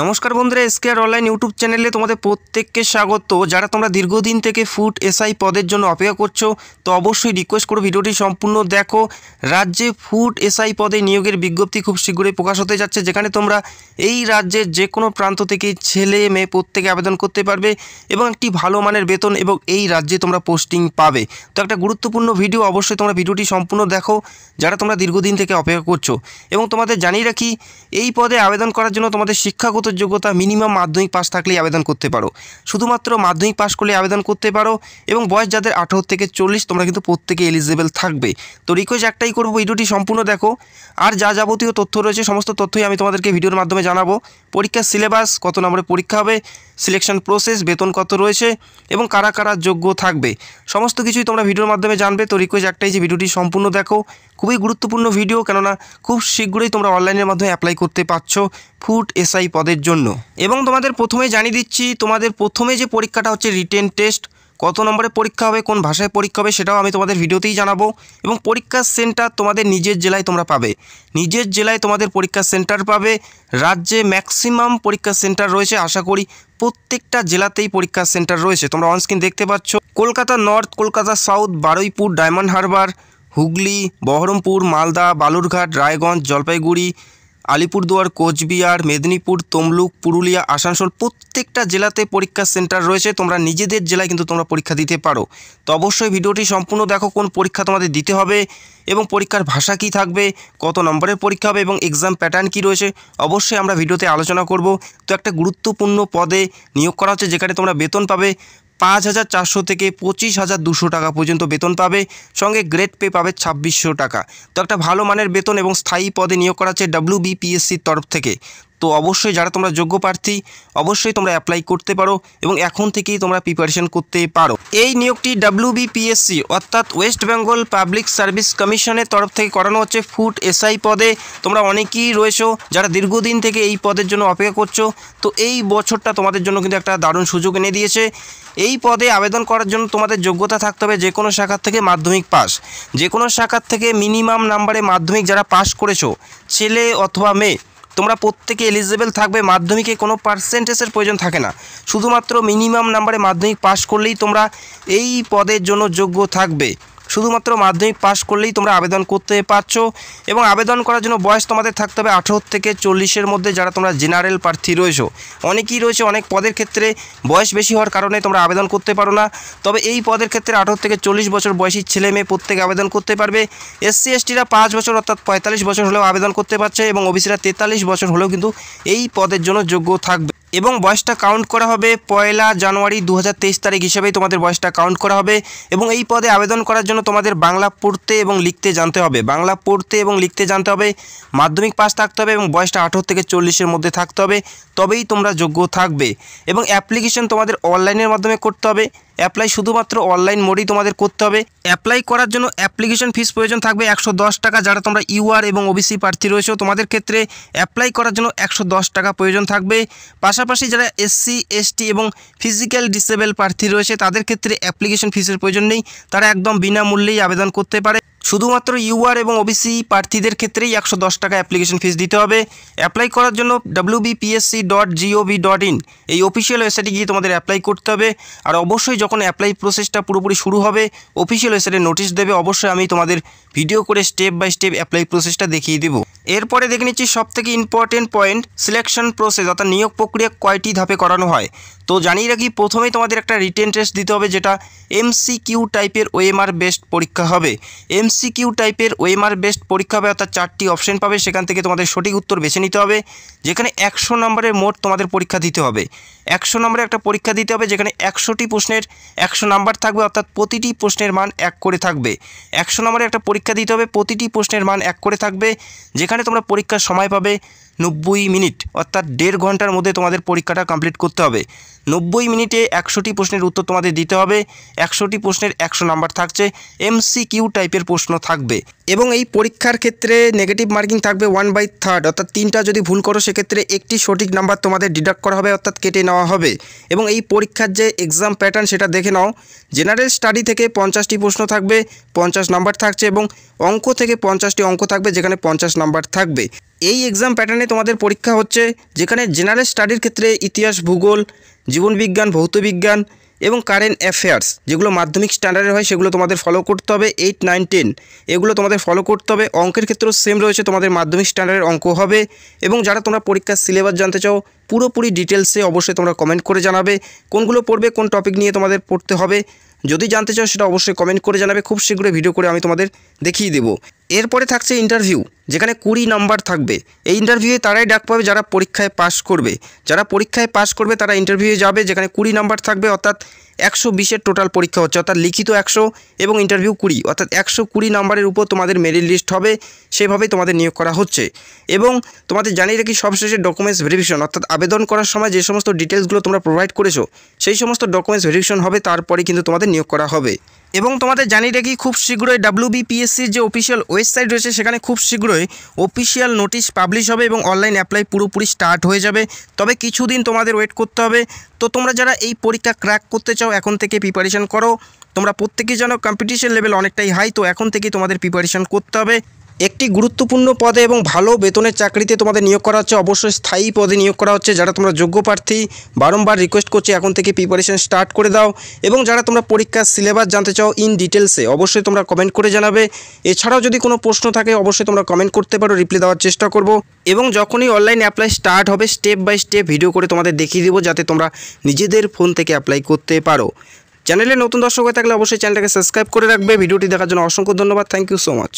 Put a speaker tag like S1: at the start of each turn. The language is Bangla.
S1: নমস্কার বন্ধুরা আর অনলাইন ইউটিউব চ্যানেলে তোমাদের প্রত্যেককে স্বাগত যারা তোমরা দীর্ঘদিন থেকে ফুড এসআই পদের জন্য অপেক্ষা করছো তো অবশ্যই রিকোয়েস্ট করো ভিডিওটি সম্পূর্ণ দেখো রাজ্যে ফুড এসআই পদে নিয়োগের বিজ্ঞপ্তি খুব শীঘ্রই প্রকাশ হতে যাচ্ছে যেখানে তোমরা এই রাজ্যের যে কোনো প্রান্ত থেকে ছেলে মেয়ে প্রত্যেকে আবেদন করতে পারবে এবং একটি ভালো মানের বেতন এবং এই রাজ্যে তোমরা পোস্টিং পাবে তো একটা গুরুত্বপূর্ণ ভিডিও অবশ্যই তোমরা ভিডিওটি সম্পূর্ণ দেখো যারা তোমরা দীর্ঘদিন থেকে অপেক্ষা করছো এবং তোমাদের জানিয়ে রাখি এই পদে আবেদন করার জন্য তোমাদের শিক্ষাগত শিক্ষাগত যোগ্যতা মিনিমাম মাধ্যমিক পাস থাকলেই আবেদন করতে পারো শুধুমাত্র মাধ্যমিক পাস করলে আবেদন করতে পারো এবং বয়স যাদের আঠারো থেকে চল্লিশ তোমরা কিন্তু প্রত্যেকে এলিজিবেল থাকবে তো রিকোয়েস্ট একটাই করবো ভিডিওটি সম্পূর্ণ দেখো আর যা যাবতীয় তথ্য রয়েছে সমস্ত তথ্যই আমি তোমাদেরকে ভিডিওর মাধ্যমে জানাবো পরীক্ষার সিলেবাস কত নম্বরে পরীক্ষা হবে সিলেকশন প্রসেস বেতন কত রয়েছে এবং কারা কারা যোগ্য থাকবে সমস্ত কিছুই তোমরা ভিডিওর মাধ্যমে জানবে তো রিকোয়েস্ট একটাই যে ভিডিওটি সম্পূর্ণ দেখো খুবই গুরুত্বপূর্ণ ভিডিও কেননা খুব শীঘ্রই তোমরা অনলাইনের মাধ্যমে অ্যাপ্লাই করতে পারছো ফুড এসআই পদের জন্য এবং তোমাদের প্রথমে জানিয়ে দিচ্ছি তোমাদের প্রথমে যে পরীক্ষাটা হচ্ছে রিটেন টেস্ট কত নম্বরে পরীক্ষা হবে কোন ভাষায় পরীক্ষা হবে সেটাও আমি তোমাদের ভিডিওতেই জানাবো এবং পরীক্ষার সেন্টার তোমাদের নিজের জেলায় তোমরা পাবে নিজের জেলায় তোমাদের পরীক্ষার সেন্টার পাবে রাজ্যে ম্যাক্সিমাম পরীক্ষার সেন্টার রয়েছে আশা করি প্রত্যেকটা জেলাতেই পরীক্ষার সেন্টার রয়েছে তোমরা অনস্ক্রিন দেখতে পাচ্ছ Kolkata north Kolkata south Baruipur Diamond Harbour Hooghly Baharampur Malda Balurghat Raiganj Jalpaiguri Alipurduar Cooch Behar Medinipur Tamluk Purulia Asansol প্রত্যেকটা জেলাতে পরীক্ষা সেন্টার রয়েছে তোমরা নিজেদের জেলায় কিন্তু তোমরা পরীক্ষা দিতে পারো তো অবশ্যই ভিডিওটি সম্পূর্ণ দেখো কোন পরীক্ষা তোমাদের দিতে হবে এবং পরীক্ষার ভাষা কি থাকবে কত নম্বরের পরীক্ষা হবে এবং এক্সাম প্যাটার্ন কি রয়েছে অবশ্যই আমরা ভিডিওতে আলোচনা করব তো একটা গুরুত্বপূর্ণ পদে নিয়োগ করা হচ্ছে যেখানে তোমরা বেতন পাবে পাঁচ হাজার চারশো থেকে পঁচিশ হাজার দুশো টাকা পর্যন্ত বেতন পাবে সঙ্গে গ্রেড পে পাবে ছাব্বিশশো টাকা তো একটা ভালো মানের বেতন এবং স্থায়ী পদে নিয়োগ করা হচ্ছে ডাব্লিউবিপিএসসির তরফ থেকে তো অবশ্যই যারা তোমরা যোগ্য প্রার্থী অবশ্যই তোমরা অ্যাপ্লাই করতে পারো এবং এখন থেকেই তোমরা প্রিপারেশন করতে পারো এই নিয়োগটি ডাব্লিউবিপিএসসি অর্থাৎ ওয়েস্ট বেঙ্গল পাবলিক সার্ভিস কমিশনের তরফ থেকে করানো হচ্ছে ফুড এসআই পদে তোমরা অনেকেই রয়েছো যারা দীর্ঘদিন থেকে এই পদের জন্য অপেক্ষা করছো তো এই বছরটা তোমাদের জন্য কিন্তু একটা দারুণ সুযোগ এনে দিয়েছে এই পদে আবেদন করার জন্য তোমাদের যোগ্যতা থাকতে হবে যে কোনো শাখার থেকে মাধ্যমিক পাস যে কোনো শাখার থেকে মিনিমাম নাম্বারে মাধ্যমিক যারা পাস করেছো ছেলে অথবা মেয়ে তোমরা প্রত্যেকে এলিজেবেল থাকবে মাধ্যমিকে কোনো পার্সেন্টেজের প্রয়োজন থাকে না শুধুমাত্র মিনিমাম নাম্বারে মাধ্যমিক পাশ করলেই তোমরা এই পদের জন্য যোগ্য থাকবে শুধুমাত্র মাধ্যমিক পাস করলেই তোমরা আবেদন করতে পারছো এবং আবেদন করার জন্য বয়স তোমাদের থাকতে হবে আঠেরো থেকে চল্লিশের মধ্যে যারা তোমরা জেনারেল প্রার্থী রয়েছো অনেকেই রয়েছে অনেক পদের ক্ষেত্রে বয়স বেশি হওয়ার কারণে তোমরা আবেদন করতে পারো না তবে এই পদের ক্ষেত্রে আঠেরো থেকে চল্লিশ বছর বয়সী ছেলে মেয়ে প্রত্যেকে আবেদন করতে পারবে এসসি এসটিরা পাঁচ বছর অর্থাৎ পঁয়তাল্লিশ বছর হলেও আবেদন করতে পারছে এবং ওবিসিরা তেতাল্লিশ বছর হলেও কিন্তু এই পদের জন্য যোগ্য থাকবে এবং বয়সটা কাউন্ট করা হবে পয়লা জানুয়ারি দু তারিখ হিসেবেই তোমাদের বয়সটা কাউন্ট করা হবে এবং এই পদে আবেদন করার জন্য তোমাদের বাংলা পড়তে এবং লিখতে জানতে হবে বাংলা পড়তে এবং লিখতে জানতে হবে মাধ্যমিক পাস থাকতে হবে এবং বয়সটা আঠেরো থেকে চল্লিশের মধ্যে থাকতে হবে তবেই তোমরা যোগ্য থাকবে এবং অ্যাপ্লিকেশন তোমাদের অনলাইনের মাধ্যমে করতে হবে অ্যাপ্লাই শুধুমাত্র অনলাইন মোডেই তোমাদের করতে হবে অ্যাপ্লাই করার জন্য অ্যাপ্লিকেশন ফিস প্রয়োজন থাকবে একশো টাকা যারা তোমরা ইউআর এবং ওবিসি প্রার্থী রয়েছে তোমাদের ক্ষেত্রে অ্যাপ্লাই করার জন্য একশো টাকা প্রয়োজন থাকবে পাশাপাশি যারা এসসি এসটি এবং ফিজিক্যাল ডিসেবল প্রার্থী রয়েছে তাদের ক্ষেত্রে অ্যাপ্লিকেশন ফিসের প্রয়োজন নেই তারা একদম বিনামূল্যেই আবেদন করতে পারে শুধুমাত্র ইউআর এবং ওবিসি প্রার্থীদের ক্ষেত্রেই একশো দশ টাকা অ্যাপ্লিকেশন ফিস দিতে হবে অ্যাপ্লাই করার জন্য WBPSC dot gov dot in এই অফিসিয়াল ওয়েবসাইটে গিয়ে তোমাদের অ্যাপ্লাই করতে হবে আর অবশ্যই যখন অ্যাপ্লাই প্রসেসটা পুরোপুরি শুরু হবে অফিসিয়াল ওয়েবসাইটে নোটিশ দেবে অবশ্যই আমি তোমাদের ভিডিও করে স্টেপ বাই স্টেপ অ্যাপ্লাই প্রসেসটা দেখিয়ে দেবো এরপরে দেখে নিচ্ছি সব থেকে ইম্পর্টেন্ট পয়েন্ট সিলেকশন প্রসেস অর্থাৎ নিয়োগ প্রক্রিয়া কয়টি ধাপে করানো হয় তো জানিয়ে রাখি প্রথমেই তোমাদের একটা রিটেন টেস্ট দিতে হবে যেটা কিউ টাইপের ওএমআর বেস্ট পরীক্ষা হবে এম এমসিকিউ টাইপের ওয়েমার বেস্ট পরীক্ষা হবে অর্থাৎ চারটি অপশন পাবে সেখান থেকে তোমাদের সঠিক উত্তর বেছে নিতে হবে যেখানে একশো নম্বরের মোট তোমাদের পরীক্ষা দিতে হবে একশো নম্বরে একটা পরীক্ষা দিতে হবে যেখানে একশোটি প্রশ্নের একশো নাম্বার থাকবে অর্থাৎ প্রতিটি প্রশ্নের মান এক করে থাকবে একশো নম্বরে একটা পরীক্ষা দিতে হবে প্রতিটি প্রশ্নের মান এক করে থাকবে যেখানে তোমরা পরীক্ষার সময় পাবে নব্বই মিনিট অর্থাৎ দেড় ঘন্টার মধ্যে তোমাদের পরীক্ষাটা কমপ্লিট করতে হবে নব্বই মিনিটে একশোটি প্রশ্নের উত্তর তোমাদের দিতে হবে একশোটি প্রশ্নের একশো নাম্বার থাকছে এমসিকিউ টাইপের প্রশ্ন থাকবে এবং এই পরীক্ষার ক্ষেত্রে নেগেটিভ মার্কিং থাকবে ওয়ান বাই থার্ড অর্থাৎ তিনটা যদি ভুল করো সেক্ষেত্রে একটি সঠিক নাম্বার তোমাদের ডিডাক্ট করা হবে অর্থাৎ কেটে নেওয়া হবে এবং এই পরীক্ষার যে এক্সাম প্যাটার্ন সেটা দেখে নাও জেনারেল স্টাডি থেকে পঞ্চাশটি প্রশ্ন থাকবে পঞ্চাশ নাম্বার থাকছে এবং অঙ্ক থেকে পঞ্চাশটি অঙ্ক থাকবে যেখানে পঞ্চাশ নাম্বার থাকবে এই এক্সাম প্যাটার্নে তোমাদের পরীক্ষা হচ্ছে যেখানে জেনারেল স্টাডির ক্ষেত্রে ইতিহাস ভূগোল জীবনবিজ্ঞান ভৌতবিজ্ঞান এবং কারেন্ট অ্যাফেয়ার্স যেগুলো মাধ্যমিক স্ট্যান্ডার্ডের হয় সেগুলো তোমাদের ফলো করতে হবে এইট নাইন টেন এগুলো তোমাদের ফলো করতে হবে অঙ্কের ক্ষেত্রেও সেম রয়েছে তোমাদের মাধ্যমিক স্ট্যান্ডার্ডের অঙ্ক হবে এবং যারা তোমরা পরীক্ষার সিলেবাস জানতে চাও পুরোপুরি ডিটেলসে অবশ্যই তোমরা কমেন্ট করে জানাবে কোনগুলো পড়বে কোন টপিক নিয়ে তোমাদের পড়তে হবে যদি জানতে চাও সেটা অবশ্যই কমেন্ট করে জানাবে খুব শীঘ্রই ভিডিও করে আমি তোমাদের দেখিয়ে দেবো এরপরে থাকছে ইন্টারভিউ যেখানে কুড়ি নাম্বার থাকবে এই ইন্টারভিউয়ে তারাই ডাক পাবে যারা পরীক্ষায় পাশ করবে যারা পরীক্ষায় পাশ করবে তারা ইন্টারভিউয়ে যাবে যেখানে কুড়ি নাম্বার থাকবে অর্থাৎ একশো বিশের টোটাল পরীক্ষা হচ্ছে অর্থাৎ লিখিত একশো এবং ইন্টারভিউ কুড়ি অর্থাৎ একশো কুড়ি নাম্বারের উপর তোমাদের মেরিট লিস্ট হবে সেভাবেই তোমাদের নিয়োগ করা হচ্ছে এবং তোমাদের জানিয়ে রাখি সবশেষে ডকুমেন্টস ভেরিফিকেশন অর্থাৎ আবেদন করার সময় যে সমস্ত ডিটেলসগুলো তোমরা প্রোভাইড করেছো সেই সমস্ত ডকুমেন্টস ভেরিফিকেশন হবে তারপরে কিন্তু তোমাদের নিয়োগ করা হবে এবং তোমাদের জানি রেখি খুব শীঘ্রই বিপিএসসির যে অফিসিয়াল ওয়েবসাইট রয়েছে সেখানে খুব শীঘ্রই অফিসিয়াল নোটিশ পাবলিশ হবে এবং অনলাইন অ্যাপ্লাই পুরোপুরি স্টার্ট হয়ে যাবে তবে কিছুদিন তোমাদের ওয়েট করতে হবে তো তোমরা যারা এই পরীক্ষা ক্র্যাক করতে চাও এখন থেকে প্রিপারেশান করো তোমরা প্রত্যেকেই যেন কম্পিটিশন লেভেল অনেকটাই হাই তো এখন থেকে তোমাদের প্রিপারেশান করতে হবে একটি গুরুত্বপূর্ণ পদে এবং ভালো বেতনের চাকরিতে তোমাদের নিয়োগ করা হচ্ছে অবশ্যই স্থায়ী পদে নিয়োগ করা হচ্ছে যারা তোমরা যোগ্য প্রার্থী বারংবার রিকোয়েস্ট করছে এখন থেকে প্রিপারেশন স্টার্ট করে দাও এবং যারা তোমরা পরীক্ষার সিলেবাস জানতে চাও ইন ডিটেলসে অবশ্যই তোমরা কমেন্ট করে জানাবে এছাড়াও যদি কোনো প্রশ্ন থাকে অবশ্যই তোমরা কমেন্ট করতে পারো রিপ্লাই দেওয়ার চেষ্টা করব এবং যখনই অনলাইন অ্যাপ্লাই স্টার্ট হবে স্টেপ বাই স্টেপ ভিডিও করে তোমাদের দেখিয়ে দেবো যাতে তোমরা নিজেদের ফোন থেকে অ্যাপ্লাই করতে পারো চ্যানেলে নতুন দর্শক হয়ে থাকলে অবশ্যই চ্যানেলটাকে সাবস্ক্রাইব করে রাখবে ভিডিওটি দেখার জন্য অসংখ্য ধন্যবাদ থ্যাংক ইউ সো মাচ